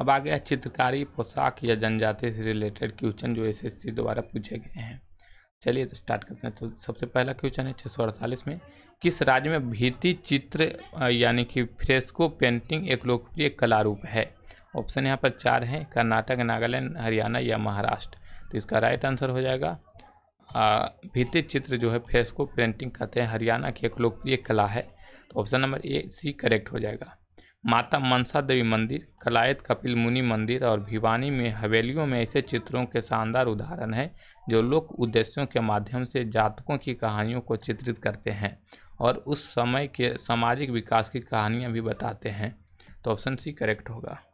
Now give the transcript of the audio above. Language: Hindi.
अब आ गया चित्रकारी पोशाक या जनजाति से रिलेटेड क्वेश्चन जो एस एस द्वारा पूछे गए हैं चलिए तो स्टार्ट करते हैं तो सबसे पहला क्वेश्चन है छः सौ अड़तालीस में किस राज्य में भीति चित्र यानी कि फ्रेस्को पेंटिंग एक लोकप्रिय कला रूप है ऑप्शन यहाँ पर चार हैं कर्नाटक नागालैंड हरियाणा या महाराष्ट्र तो इसका राइट आंसर हो जाएगा भीति चित्र जो है फ्रेस्को पेंटिंग कहते हैं हरियाणा की एक लोकप्रिय कला है तो option number A C correct हो जाएगा माता मनसा देवी मंदिर कलायत कपिल मुनि मंदिर और भिवानी में हवेलियों में ऐसे चित्रों के शानदार उदाहरण हैं जो लोक उद्देश्यों के माध्यम से जातकों की कहानियों को चित्रित करते हैं और उस समय के सामाजिक विकास की कहानियाँ भी बताते हैं तो ऑप्शन सी करेक्ट होगा